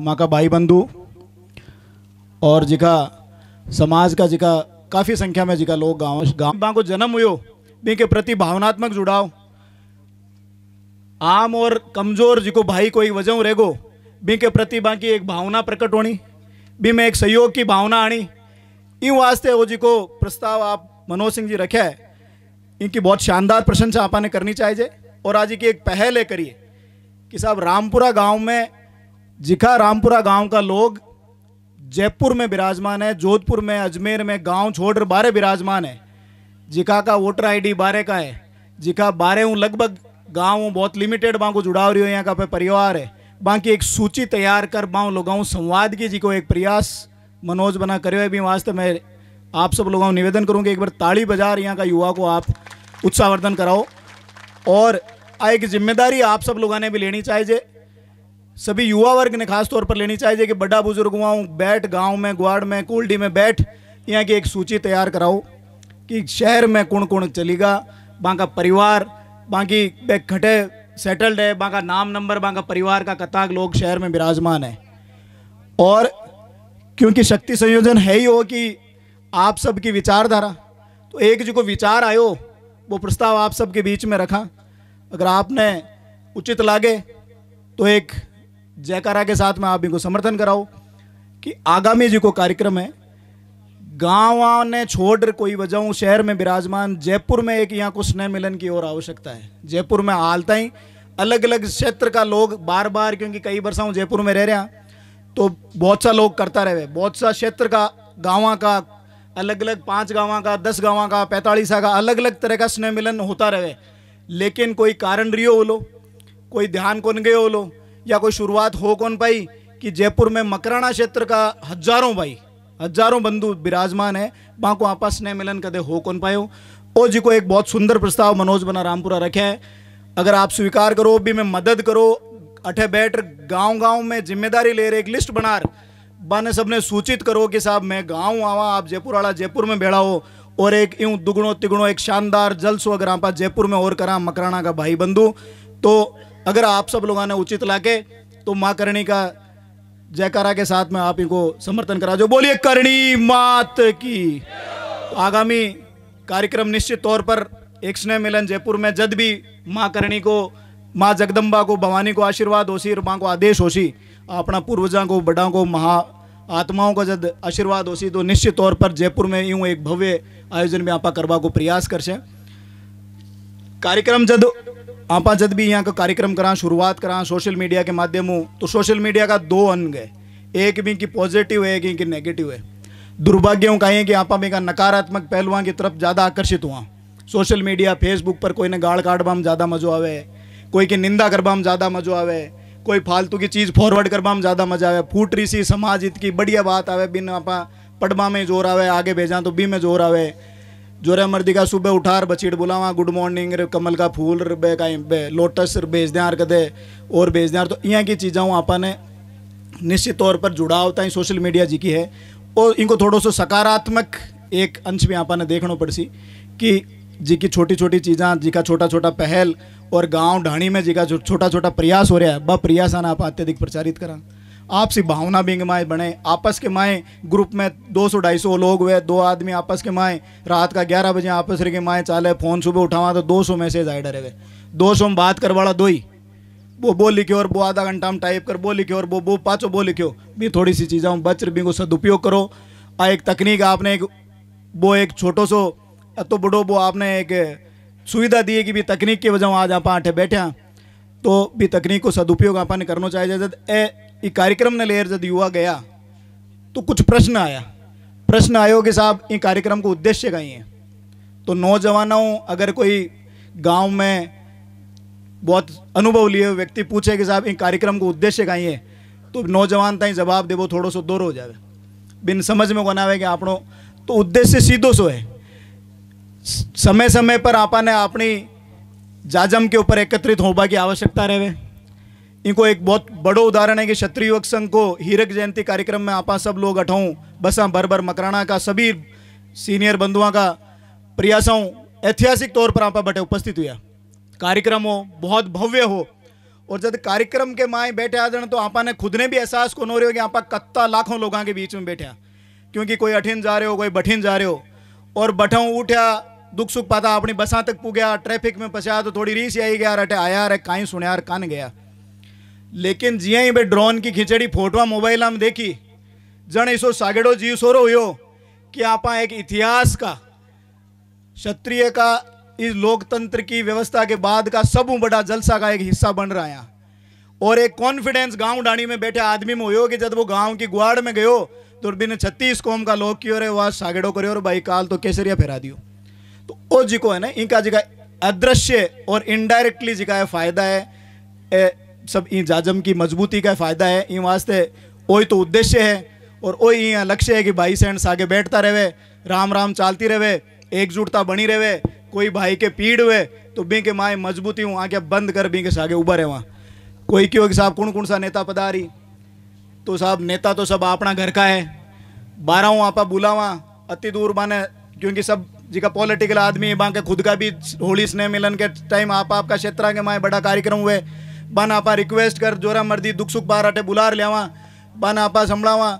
माका भाई बंधु और जिका समाज का जिका काफ़ी संख्या में जिका लोग गाँव गाँव को जन्म हुयो के प्रति भावनात्मक जुड़ाव आम और कमज़ोर जिको भाई कोई वजह रेगो बी के प्रति बाकी एक भावना प्रकट होनी बी में एक सहयोग की भावना आनी इन वास्ते वो जिको प्रस्ताव आप मनोज सिंह जी रखे है इनकी बहुत शानदार प्रशंसा आपने करनी चाहिए और आज की एक पहल है करिए कि साहब रामपुरा गांव में जिखा रामपुरा गांव का लोग जयपुर में विराजमान है जोधपुर में अजमेर में गांव छोड़कर बारह विराजमान है जिखा का वोटर आईडी बारह का है जिखा बारह हूँ लगभग गाँव हूँ बहुत लिमिटेड को जुड़ाव रही हो यहाँ का पे परिवार है बाकी एक सूची तैयार कर बाँ लोग संवाद की जी को एक प्रयास मनोज बना करे हुए भी वास्ते मैं आप सब लोगों निवेदन करूँगी कि एक बार ताली बाजार यहाँ का युवा को आप उत्साहवर्धन कराओ और एक जिम्मेदारी आप सब लोगों ने भी लेनी चाहिए सभी युवा वर्ग ने खास तौर पर लेनी चाहिए कि बड़ा बुजुर्ग हुआ बैठ गांव में ग्वाड़ में कुलडी में बैठ यहाँ की एक सूची तैयार कराओ कि शहर में कौन कौन चलेगा बांका परिवार बाकी घटे सेटल्ड है बांका नाम नंबर बांका परिवार का कताक लोग शहर में विराजमान है और क्योंकि शक्ति संयोजन है ही हो कि आप सबकी विचारधारा तो एक जो को विचार आयो वो प्रस्ताव आप सबके बीच में रखा अगर आपने उचित लागे तो एक जयकारा के साथ मैं आप इनको समर्थन कराऊ कि आगामी जी को कार्यक्रम है गाँव ने छोड़ कोई वजह शहर में विराजमान जयपुर में एक यहाँ को स्नेह मिलन की ओर आवश्यकता है जयपुर में आलता ही अलग अलग क्षेत्र का लोग बार बार क्योंकि कई हूँ जयपुर में रह रहे हैं तो बहुत सा लोग करता रहे बहुत सा क्षेत्र का गाँव का अलग अलग पाँच गाँव का दस गाँव का पैंतालीस का अलग अलग तरह का स्नेह मिलन होता रहे लेकिन कोई कारण रियो हो लो कोई ध्यान कौन गए हो लो या कोई शुरुआत हो कौन पाई कि जयपुर में मकराना क्षेत्र का हजारों भाई हजारों बंधु विराजमान है वहां को आपस स्नेह मिलन कदे हो कौन पाए ओ जी को एक बहुत सुंदर प्रस्ताव मनोज बना रामपुरा रखे है अगर आप स्वीकार करो भी मैं मदद करो अठे बैठ गांव गांव में जिम्मेदारी ले रहे एक लिस्ट बना बाने सबने सूचित करो कि साहब मैं गांव आवा आप जयपुर वाला जयपुर में बेड़ा हो और एक यूं दुगुणो तिगुणो एक शानदार जलसो अगर आप जयपुर में और करा मकराना का भाई बंधु तो अगर आप सब लोगों ने उचित लाके तो माँ करणी का जयकारा के साथ में आप इनको समर्थन करा जो बोलिए करणी मात की तो आगामी कार्यक्रम निश्चित तौर पर एक स्नेह मिलन जयपुर में जद भी माँ करणी को माँ जगदम्बा को भवानी को आशीर्वाद होशी और माँ को आदेश होशी अपना पूर्वजों को बड़ा को महा आत्माओं का जब आशीर्वाद होशी तो निश्चित तौर पर जयपुर में यूं एक भव्य आयोजन में आपा करवा को प्रयास कर से कार्यक्रम जद आप जब भी यहाँ का कार्यक्रम करा शुरुआत करा सोशल मीडिया के माध्यम तो सोशल मीडिया का दो अंग है एक भी की पॉजिटिव है एक इनकी नेगेटिव है दुर्भाग्य हूँ कहीं कि आप में का नकारात्मक पहलुआ की तरफ ज़्यादा आकर्षित हुआ सोशल मीडिया फेसबुक पर कोई ने गाड़ काट में ज़्यादा मजो आवे कोई की निंदा करवा में ज़्यादा मजो आवे कोई फालतू की चीज़ फॉरवर्ड करवा में ज़्यादा मजा आवे फूट रिसी समाज इत की बढ़िया बात आवे बिन आप पढ़वा में जोर आवे आगे भेजा तो बी में जोर आवे जो रे मर्दी का सुबह रहा बछीट बुलावा गुड मॉर्निंग रे कमल का फूल रे का बे लोटस भेज दें यार कदे और भेज दें यार तो यहाँ की चीज़ा हूँ आपने निश्चित तौर पर जुड़ा होता है सोशल मीडिया जी की है और इनको थोड़ा सो सकारात्मक एक अंश भी आपने देखना पड़ सी कि जी की छोटी छोटी चीज़ा जी का छोटा छोटा पहल और गाँव ढाणी में जी का छोटा छोटा प्रयास हो रहा है ब प्रयास आना आप अत्यधिक प्रचारित करा आपसी भावना बिंग माए बने आपस के माए ग्रुप में 200-250 लोग हुए दो आदमी आपस के माए रात का 11 बजे आपस रे के माए चाले फ़ोन सुबह उठावा तो 200 मैसेज आए डरे हुए दो सौ में बात करवाड़ा दो ही वो बो लिखे और वो आधा घंटा हम टाइप कर बो लिखे और वो वो पाँचों बो लिखो भी थोड़ी सी चीज़ें हम बच रही को सदुपयोग करो आ एक तकनीक आपने एक वो एक छोटो सो तो बड़ो वो आपने एक सुविधा दी है कि भी तकनीक की वजह आज आप आठे बैठे हैं तो भी तकनीक को सदुपयोग आपने करना चाहिए ए एक कार्यक्रम लेर जब युवा गया तो कुछ प्रश्न आया प्रश्न आयोग के साहब ये कार्यक्रम को उद्देश्य का ही है तो नौजवानों अगर कोई गांव में बहुत अनुभव लिए व्यक्ति पूछे कि साहब इन कार्यक्रम को उद्देश्य का ही है तो नौजवान तय जवाब देवो थोड़ो सो दूर हो जाए बिन समझ में बनावे कि आपनो तो उद्देश्य सीधो सो है समय समय पर आपा ने अपनी जाजम के ऊपर एकत्रित होबा की आवश्यकता रहे इनको एक बहुत बड़ो उदाहरण है कि क्षत्रिय युवक संघ को हीरक जयंती कार्यक्रम में आपा सब लोग अठाऊँ बसा भर भर मकराना का सभी सीनियर बंधुआ का प्रयासों ऐतिहासिक तौर पर आपा बटे उपस्थित हुआ कार्यक्रम हो बहुत भव्य हो और जब कार्यक्रम के माए बैठे आदरण तो आपा ने खुद ने भी एहसास को नो रहे हो कि आपा कत्ता लाखों लोगों के बीच में बैठे क्योंकि कोई अठिन जा रहे हो कोई बठिन जा रहे हो और बठाऊँ उठा दुख सुख पाता अपनी बसा तक पुग्या ट्रैफिक में पसाया तो थोड़ी रीस आई गया अटे आया अरे कहीं सुनया कान गया लेकिन जिया ही ड्रोन की खिचड़ी फोटो मोबाइल में देखी जन ऐसो सागेड़ो जीव सोरो हुयो कि आप एक इतिहास का क्षत्रिय का इस लोकतंत्र की व्यवस्था के बाद का सब बड़ा जलसा का एक हिस्सा बन रहा है और एक कॉन्फिडेंस गांव डाणी में बैठे आदमी में हो कि जब वो गांव की गुआड़ में गयो तो बिना छत्तीस कौम का लोग क्यों रे वह सागेड़ो करे और भाई काल तो केसरिया फेरा दियो तो वो जी को है ना इनका जिका अदृश्य और इनडायरेक्टली जिका है फायदा है सब इन जाजम की मजबूती का फ़ायदा है इन वास्ते वही तो उद्देश्य है और वही यहाँ लक्ष्य है कि भाई सैंड्स आगे बैठता रहे राम राम चालती रहे एकजुटता बनी रहे कोई भाई के पीड़ हुए तो बी के माए मजबूती हूँ आगे बंद कर बी के सागे उभा रहे वहाँ कोई क्यों कि साहब कौन कौन सा नेता पदारी तो साहब नेता तो सब अपना घर का है बारह आपा बुलावा अति दूर माने क्योंकि सब जी का पॉलिटिकल आदमी है बाके खुद का भी होली स्नेह मिलन के टाइम आप आपका क्षेत्र के माए बड़ा कार्यक्रम हुए बन रिक्वेस्ट कर जोरा मर्जी दुख सुख સુખ બાર અટે બુલાર बन आपा સંભળાवा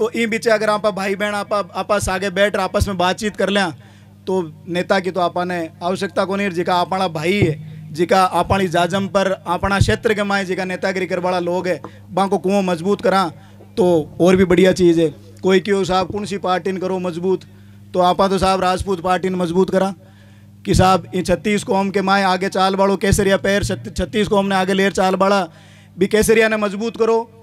तो ई बीचे अगर आप भाई बहन आप आपस आगे बैठ आपस में बातचीत कर लें तो नेता की तो आपने आवश्यकता को नहीं जिका अपना भाई है जिका अपनी जाजम पर अपना क्षेत्र के माए जिका नेतागिरी वाला लोग है बाको कुओं मजबूत करा तो और भी बढ़िया चीज़ है कोई क्यों साहब कौन सी पार्टी करो मजबूत तो आपा तो साहब राजपूत पार्टी मजबूत करा कि साहब ये छत्तीस कौम के माए आगे चाल बढ़ो केसरिया पैर छत्तीस कौम ने आगे लेर चाल बढ़ा भी केसरिया ने मजबूत करो